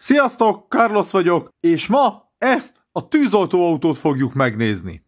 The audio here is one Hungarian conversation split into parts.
Sziasztok, Carlos vagyok, és ma ezt a tűzoltóautót fogjuk megnézni.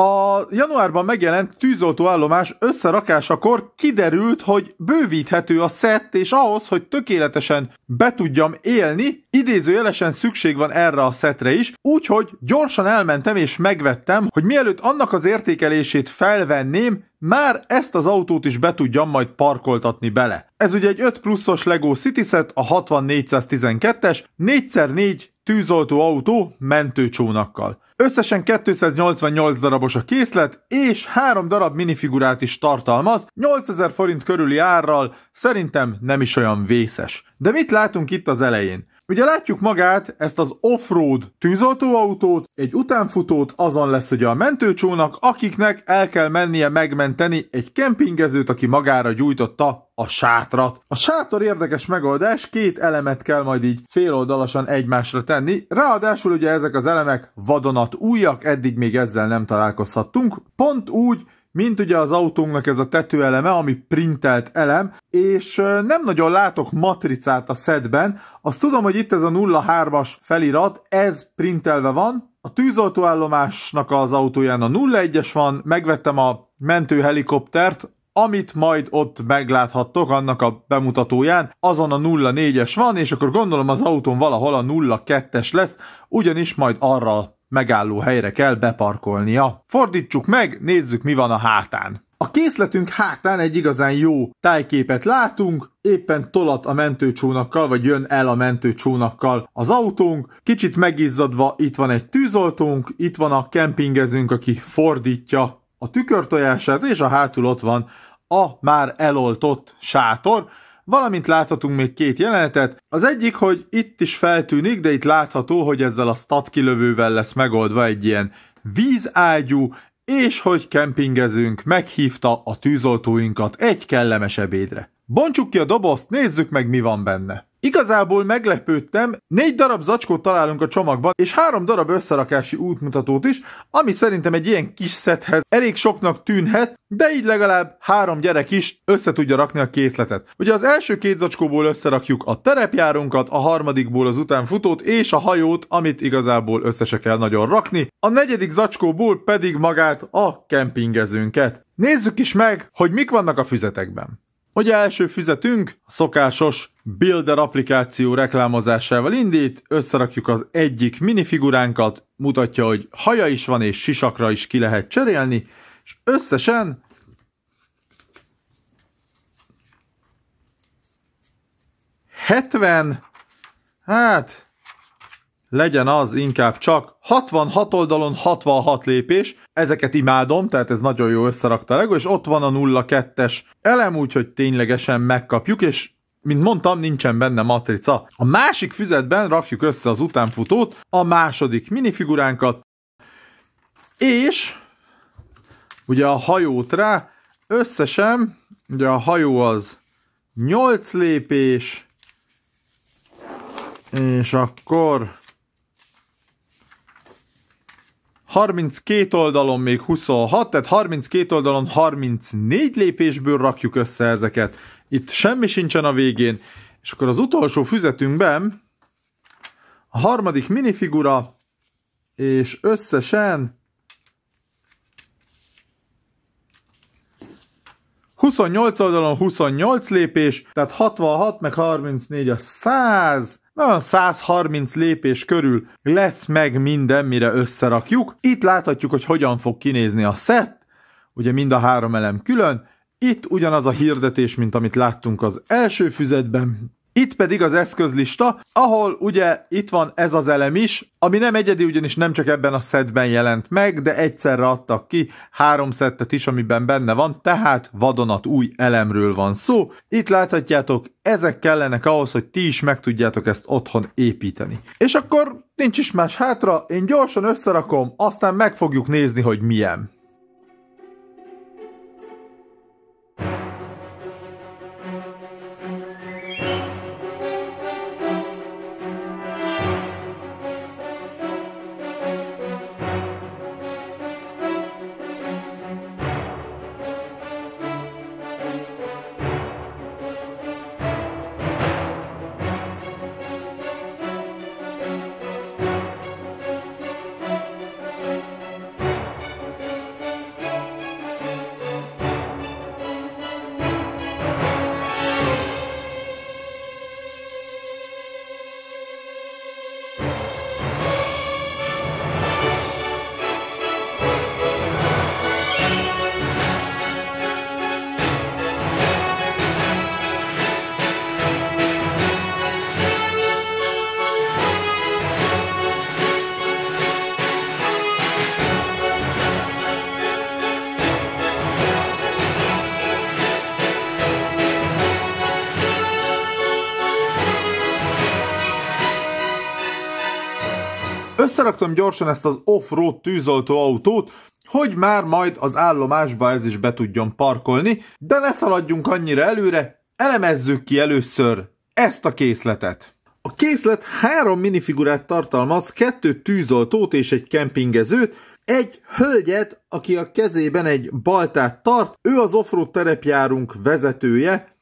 A januárban megjelent tűzoltóállomás összerakásakor kiderült, hogy bővíthető a szett, és ahhoz, hogy tökéletesen be tudjam élni, idézőjelesen szükség van erre a szetre is, úgyhogy gyorsan elmentem és megvettem, hogy mielőtt annak az értékelését felvenném, már ezt az autót is be tudjam majd parkoltatni bele. Ez ugye egy 5 pluszos Lego City set, a 6412-es, 4x4 tűzoltó autó mentőcsónakkal. Összesen 288 darabos a készlet, és 3 darab minifigurát is tartalmaz, 8000 forint körüli árral, szerintem nem is olyan vészes. De mit látunk itt az elején? Ugye látjuk magát, ezt az off-road tűzoltóautót, egy utánfutót, azon lesz ugye a mentőcsónak, akiknek el kell mennie megmenteni egy kempingezőt, aki magára gyújtotta a sátrat. A sátor érdekes megoldás, két elemet kell majd így féloldalasan egymásra tenni, ráadásul ugye ezek az elemek vadonat újak, eddig még ezzel nem találkozhattunk, pont úgy, mint ugye az autónknak ez a tetőeleme, ami printelt elem, és nem nagyon látok matricát a szedben, azt tudom, hogy itt ez a 03-as felirat, ez printelve van, a tűzoltóállomásnak az autóján a 01-es van, megvettem a mentőhelikoptert, amit majd ott megláthattok annak a bemutatóján, azon a 04-es van, és akkor gondolom az autón valahol a 02-es lesz, ugyanis majd arra megálló helyre kell beparkolnia. Fordítsuk meg, nézzük mi van a hátán. A készletünk hátán egy igazán jó tájképet látunk, éppen tolat a mentőcsónakkal, vagy jön el a mentőcsónakkal az autónk, kicsit megizzadva itt van egy tűzoltónk, itt van a kempingezünk, aki fordítja a tükörtojását, és a hátul ott van a már eloltott sátor, valamint láthatunk még két jelenetet. Az egyik, hogy itt is feltűnik, de itt látható, hogy ezzel a stat kilövővel lesz megoldva egy ilyen vízágyú, és hogy kempingezünk, meghívta a tűzoltóinkat egy kellemes ebédre. Bontsuk ki a dobozt, nézzük meg mi van benne. Igazából meglepődtem, négy darab zacskót találunk a csomagban, és három darab összerakási útmutatót is, ami szerintem egy ilyen kis szethez elég soknak tűnhet, de így legalább három gyerek is össze tudja rakni a készletet. Ugye az első két zacskóból összerakjuk a terepjárunkat, a harmadikból az utánfutót és a hajót, amit igazából össze se kell nagyon rakni, a negyedik zacskóból pedig magát a kempingezőnket. Nézzük is meg, hogy mik vannak a füzetekben hogy első füzetünk a szokásos Builder applikáció reklámozásával indít, összerakjuk az egyik minifiguránkat, mutatja, hogy haja is van és sisakra is ki lehet cserélni, és összesen hetven, hát legyen az inkább csak 66 oldalon 66 lépés, ezeket imádom, tehát ez nagyon jó összerakta Lego, és ott van a 0-2-es elem, úgyhogy ténylegesen megkapjuk, és mint mondtam, nincsen benne matrica. A másik füzetben rakjuk össze az utánfutót, a második minifiguránkat, és ugye a hajót rá, összesen, ugye a hajó az 8 lépés, és akkor 32 oldalon még 26, tehát 32 oldalon 34 lépésből rakjuk össze ezeket. Itt semmi sincsen a végén. És akkor az utolsó füzetünkben a harmadik minifigura, és összesen 28 oldalon 28 lépés, tehát 66 meg 34 a 100, Na, 130 lépés körül lesz meg minden, mire összerakjuk. Itt láthatjuk, hogy hogyan fog kinézni a set, ugye mind a három elem külön, itt ugyanaz a hirdetés, mint amit láttunk az első füzetben, itt pedig az eszközlista, ahol ugye itt van ez az elem is, ami nem egyedi, ugyanis nem csak ebben a szedben jelent meg, de egyszerre adtak ki három szettet is, amiben benne van, tehát vadonat új elemről van szó. Itt láthatjátok, ezek kellenek ahhoz, hogy ti is meg tudjátok ezt otthon építeni. És akkor nincs is más hátra, én gyorsan összerakom, aztán meg fogjuk nézni, hogy milyen. Összeraktam gyorsan ezt az off-road tűzoltó autót, hogy már majd az állomásba ez is be tudjon parkolni, de ne szaladjunk annyira előre, elemezzük ki először ezt a készletet. A készlet három minifigurát tartalmaz, kettő tűzoltót és egy kempingezőt, egy hölgyet, aki a kezében egy baltát tart, ő az offroad terepjárunk vezetője,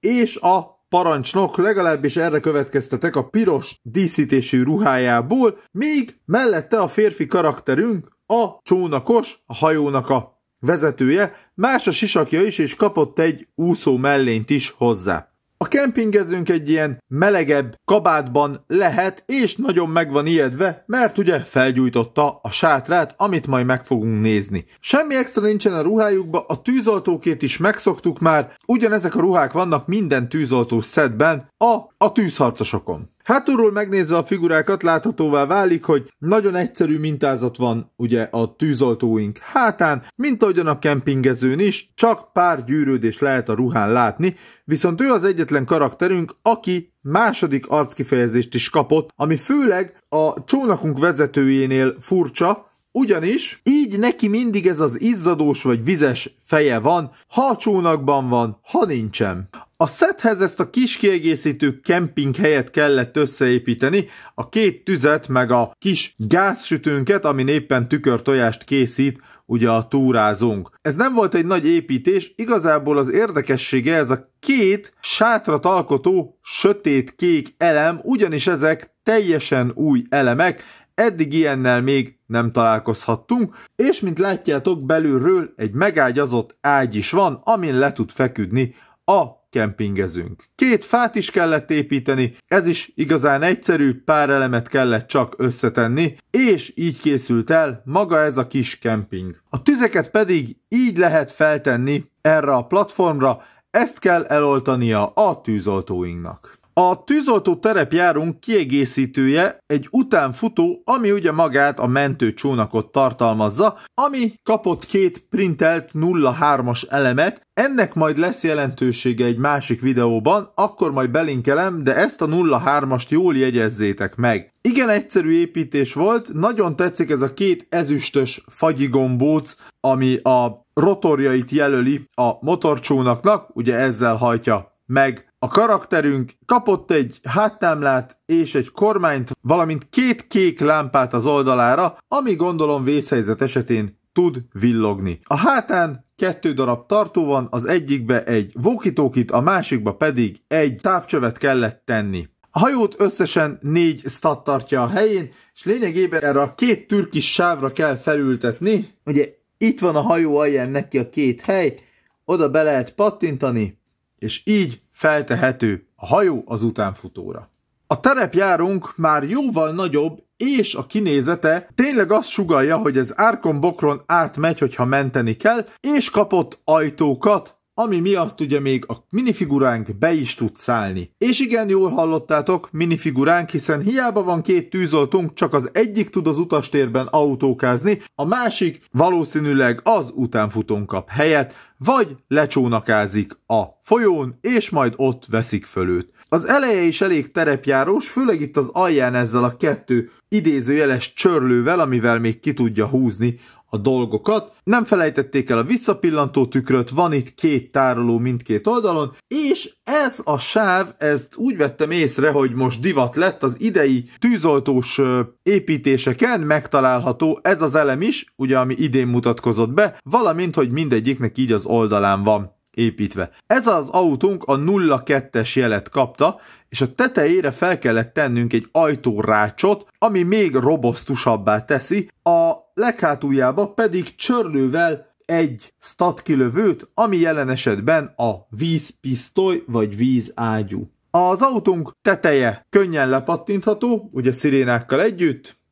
és a parancsnok, legalábbis erre következtetek a piros díszítésű ruhájából, míg mellette a férfi karakterünk, a csónakos, a hajónak a vezetője, más a sisakja is, és kapott egy úszó mellényt is hozzá. A kempingezünk egy ilyen melegebb kabátban lehet, és nagyon meg van ijedve, mert ugye felgyújtotta a sátrát, amit majd meg fogunk nézni. Semmi extra nincsen a ruhájukba, a tűzoltókét is megszoktuk már, ugyanezek a ruhák vannak minden tűzoltó szedben a, a tűzharcosokon. Hátulról megnézve a figurákat láthatóvá válik, hogy nagyon egyszerű mintázat van ugye a tűzoltóink hátán, mint ahogyan a kempingezőn is, csak pár gyűrődés lehet a ruhán látni, viszont ő az egyetlen karakterünk, aki második arckifejezést is kapott, ami főleg a csónakunk vezetőjénél furcsa, ugyanis így neki mindig ez az izzadós vagy vizes feje van, ha a csónakban van, ha nincsen. A szethez ezt a kis kiegészítő kemping helyet kellett összeépíteni, a két tüzet meg a kis gázsütőnket, ami éppen tükörtojást készít, ugye a túrázunk. Ez nem volt egy nagy építés, igazából az érdekessége ez a két sátrat alkotó sötét-kék elem, ugyanis ezek teljesen új elemek, Eddig ilyennel még nem találkozhattunk, és mint látjátok belülről egy megágyazott ágy is van, amin le tud feküdni a kempingezünk. Két fát is kellett építeni, ez is igazán egyszerű, pár elemet kellett csak összetenni, és így készült el maga ez a kis kemping. A tüzeket pedig így lehet feltenni erre a platformra, ezt kell eloltania a tűzoltóinknak. A tűzoltó terepjárunk kiegészítője egy utánfutó, ami ugye magát a mentőcsónakot tartalmazza, ami kapott két printelt 03-as elemet, ennek majd lesz jelentősége egy másik videóban, akkor majd belinkelem, de ezt a 03-ast jól jegyezzétek meg. Igen egyszerű építés volt, nagyon tetszik ez a két ezüstös fagyigombóc, ami a rotorjait jelöli a motorcsónaknak, ugye ezzel hajtja meg a karakterünk kapott egy háttámlát és egy kormányt, valamint két kék lámpát az oldalára, ami gondolom vészhelyzet esetén tud villogni. A hátán kettő darab tartó van, az egyikbe egy vokitokit, a másikba pedig egy távcsövet kellett tenni. A hajót összesen négy stat tartja a helyén, és lényegében erre a két türkis sávra kell felültetni. Ugye itt van a hajó alján neki a két hely, oda be lehet pattintani, és így feltehető a hajó az utánfutóra. A terepjárunk már jóval nagyobb, és a kinézete tényleg azt sugalja, hogy ez árkon bokron átmegy, hogyha menteni kell, és kapott ajtókat ami miatt ugye még a minifiguránk be is tud szállni. És igen, jól hallottátok, minifiguránk, hiszen hiába van két tűzoltunk, csak az egyik tud az utastérben autókázni, a másik valószínűleg az utánfutón kap helyet, vagy lecsónakázik a folyón, és majd ott veszik föl őt. Az eleje is elég terepjárós, főleg itt az alján ezzel a kettő idézőjeles csörlővel, amivel még ki tudja húzni a dolgokat. Nem felejtették el a visszapillantó tükröt, van itt két tároló mindkét oldalon, és ez a sáv, ezt úgy vettem észre, hogy most divat lett az idei tűzoltós építéseken megtalálható ez az elem is, ugye ami idén mutatkozott be, valamint, hogy mindegyiknek így az oldalán van építve. Ez az autónk a 02-es jelet kapta, és a tetejére fel kellett tennünk egy ajtórácsot, ami még robosztusabbá teszi a leghátuljába pedig csörlővel egy stat kilövőt, ami jelen esetben a vízpisztoly vagy vízágyú. Az autónk teteje könnyen lepattintható, ugye szirénákkal együtt,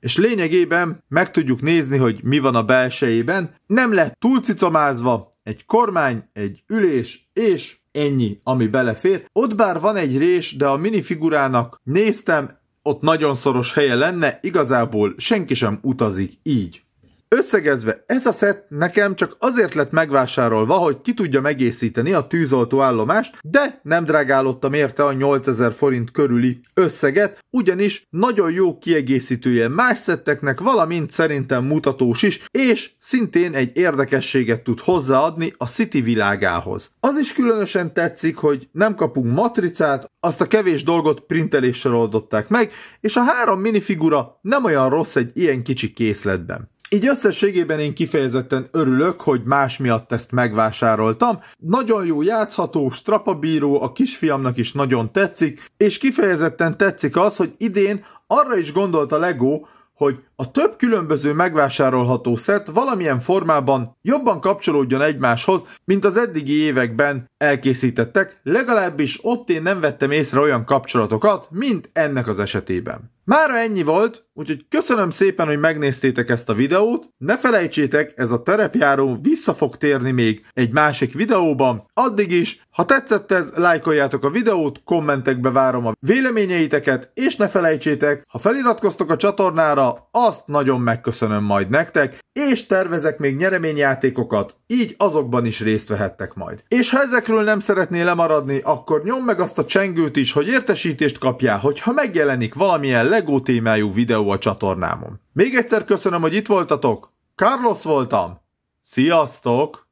és lényegében meg tudjuk nézni, hogy mi van a belsejében. Nem lett túl cicamázva, egy kormány, egy ülés, és ennyi, ami belefér. Ott bár van egy rés, de a minifigurának néztem, ott nagyon szoros helye lenne, igazából senki sem utazik így. Összegezve, ez a szett nekem csak azért lett megvásárolva, hogy ki tudja megészíteni a tűzoltó állomást, de nem drágálottam érte a 8000 forint körüli összeget, ugyanis nagyon jó kiegészítője más szetteknek, valamint szerintem mutatós is, és szintén egy érdekességet tud hozzáadni a City világához. Az is különösen tetszik, hogy nem kapunk matricát, azt a kevés dolgot printeléssel oldották meg, és a három minifigura nem olyan rossz egy ilyen kicsi készletben. Így összességében én kifejezetten örülök, hogy más miatt ezt megvásároltam. Nagyon jó játszható, strapabíró, a kisfiamnak is nagyon tetszik, és kifejezetten tetszik az, hogy idén arra is gondolt a Lego, hogy a több különböző megvásárolható szett valamilyen formában jobban kapcsolódjon egymáshoz, mint az eddigi években elkészítettek, legalábbis ott én nem vettem észre olyan kapcsolatokat, mint ennek az esetében. Mára ennyi volt, úgyhogy köszönöm szépen, hogy megnéztétek ezt a videót, ne felejtsétek, ez a terepjáró vissza fog térni még egy másik videóban, addig is, ha tetszett ez, lájkoljátok a videót, kommentekbe várom a véleményeiteket, és ne felejtsétek, ha feliratkoztok a csatornára, A azt nagyon megköszönöm majd nektek, és tervezek még nyereményjátékokat, így azokban is részt vehettek majd. És ha ezekről nem szeretnél lemaradni, akkor nyomd meg azt a csengőt is, hogy értesítést kapjál, hogyha megjelenik valamilyen LEGO témájú videó a csatornámon. Még egyszer köszönöm, hogy itt voltatok, Carlos voltam, sziasztok!